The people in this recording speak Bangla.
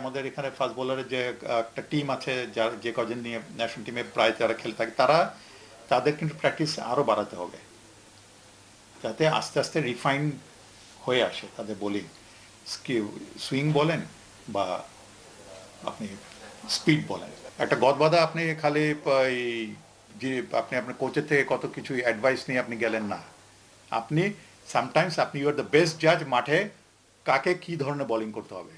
আমাদের এখানে ফাস্ট বোলারের যে একটা টিম আছে যার যে কজন নিয়ে ন্যাশনাল টিমে প্রায় যারা খেলে থাকে তারা তাদের কিন্তু প্র্যাকটিস আরও বাড়াতে হবে যাতে আস্তে আস্তে রিফাইন হয়ে আসে তাদের বোলিং সুইং বলেন বা আপনি স্পিড বলেন একটা গদবাদা আপনি খালি যে আপনি আপনার কোচের থেকে কত কিছু অ্যাডভাইস নিয়ে আপনি গেলেন না আপনি সামটাইমস আপনি ইউ আর দ্য বেস্ট জাজ মাঠে কাকে কি ধরনের বোলিং করতে হবে